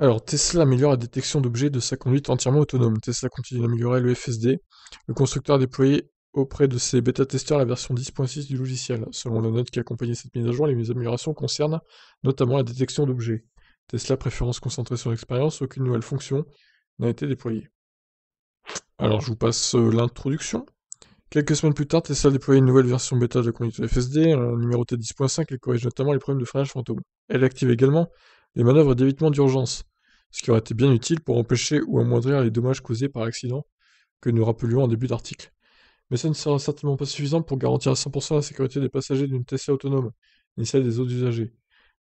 Alors, Tesla améliore la détection d'objets de sa conduite entièrement autonome. Tesla continue d'améliorer le FSD. Le constructeur a déployé auprès de ses bêta-testeurs la version 10.6 du logiciel. Selon la note qui accompagnait cette mise à jour, les améliorations concernent notamment la détection d'objets. Tesla se concentrer sur l'expérience, aucune nouvelle fonction n'a été déployée. Alors, je vous passe euh, l'introduction. Quelques semaines plus tard, Tesla a déployé une nouvelle version bêta de la conduite FSD, numéro T10.5, et corrige notamment les problèmes de freinage fantôme. Elle active également les manœuvres d'évitement d'urgence, ce qui aurait été bien utile pour empêcher ou amoindrir les dommages causés par l'accident que nous rappelions en début d'article. Mais ça ne sera certainement pas suffisant pour garantir à 100% la sécurité des passagers d'une Tesla autonome, ni celle des autres usagers.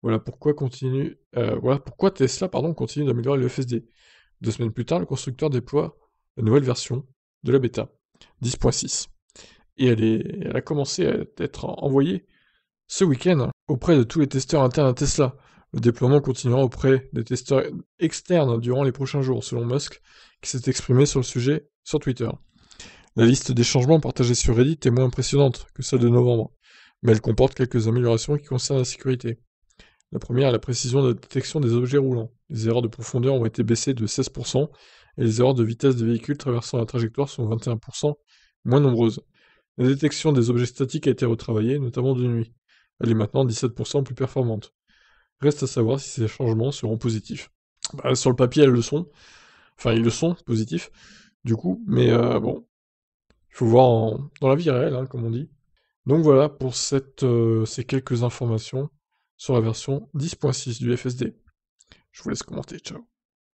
Voilà pourquoi, continue, euh, voilà pourquoi Tesla pardon, continue d'améliorer le FSD. Deux semaines plus tard, le constructeur déploie la nouvelle version de la bêta, 10.6. Et elle, est, elle a commencé à être envoyée ce week-end auprès de tous les testeurs internes à Tesla, le déploiement continuera auprès des testeurs externes durant les prochains jours, selon Musk, qui s'est exprimé sur le sujet sur Twitter. La liste des changements partagés sur Reddit est moins impressionnante que celle de novembre, mais elle comporte quelques améliorations qui concernent la sécurité. La première est la précision de la détection des objets roulants. Les erreurs de profondeur ont été baissées de 16% et les erreurs de vitesse des véhicules traversant la trajectoire sont 21% moins nombreuses. La détection des objets statiques a été retravaillée, notamment de nuit. Elle est maintenant 17% plus performante. Reste à savoir si ces changements seront positifs. Bah, sur le papier, elles le sont. Enfin, ils le sont, positifs, du coup. Mais euh, bon, il faut voir dans la vie réelle, hein, comme on dit. Donc voilà pour euh, ces quelques informations sur la version 10.6 du FSD. Je vous laisse commenter. Ciao.